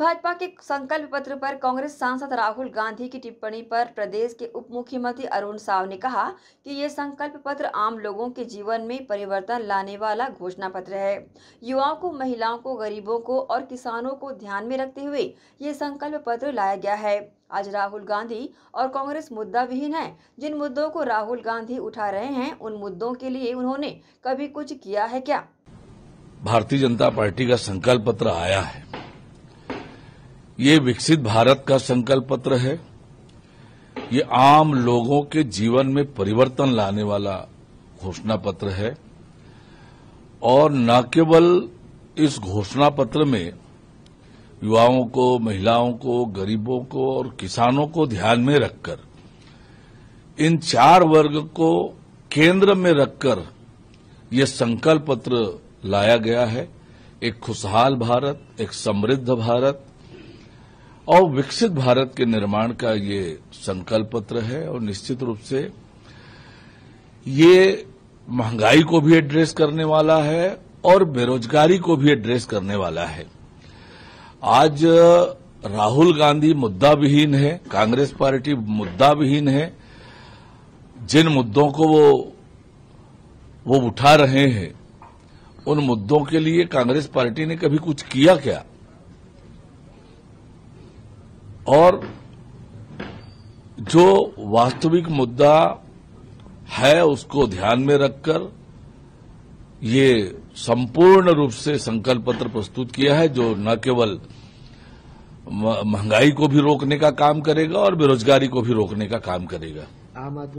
भाजपा के संकल्प पत्र पर कांग्रेस सांसद राहुल गांधी की टिप्पणी पर प्रदेश के उप मुख्यमंत्री अरुण साव ने कहा कि ये संकल्प पत्र आम लोगों के जीवन में परिवर्तन लाने वाला घोषणा पत्र है युवाओं को महिलाओं को गरीबों को और किसानों को ध्यान में रखते हुए ये संकल्प पत्र लाया गया है आज राहुल गांधी और कांग्रेस मुद्दा विहीन है जिन मुद्दों को राहुल गांधी उठा रहे हैं उन मुद्दों के लिए उन्होंने कभी कुछ किया है क्या भारतीय जनता पार्टी का संकल्प पत्र आया है ये विकसित भारत का संकल्प पत्र है ये आम लोगों के जीवन में परिवर्तन लाने वाला घोषणा पत्र है और न केवल इस घोषणा पत्र में युवाओं को महिलाओं को गरीबों को और किसानों को ध्यान में रखकर इन चार वर्ग को केंद्र में रखकर यह संकल्प पत्र लाया गया है एक खुशहाल भारत एक समृद्ध भारत और विकसित भारत के निर्माण का ये संकल्प पत्र है और निश्चित रूप से ये महंगाई को भी एड्रेस करने वाला है और बेरोजगारी को भी एड्रेस करने वाला है आज राहुल गांधी मुद्दा विहीन है कांग्रेस पार्टी मुद्दा विहीन है जिन मुद्दों को वो वो उठा रहे हैं उन मुद्दों के लिए कांग्रेस पार्टी ने कभी कुछ किया क्या और जो वास्तविक मुद्दा है उसको ध्यान में रखकर ये संपूर्ण रूप से संकल्प पत्र प्रस्तुत किया है जो न केवल महंगाई को भी रोकने का काम करेगा और बेरोजगारी को भी रोकने का काम करेगा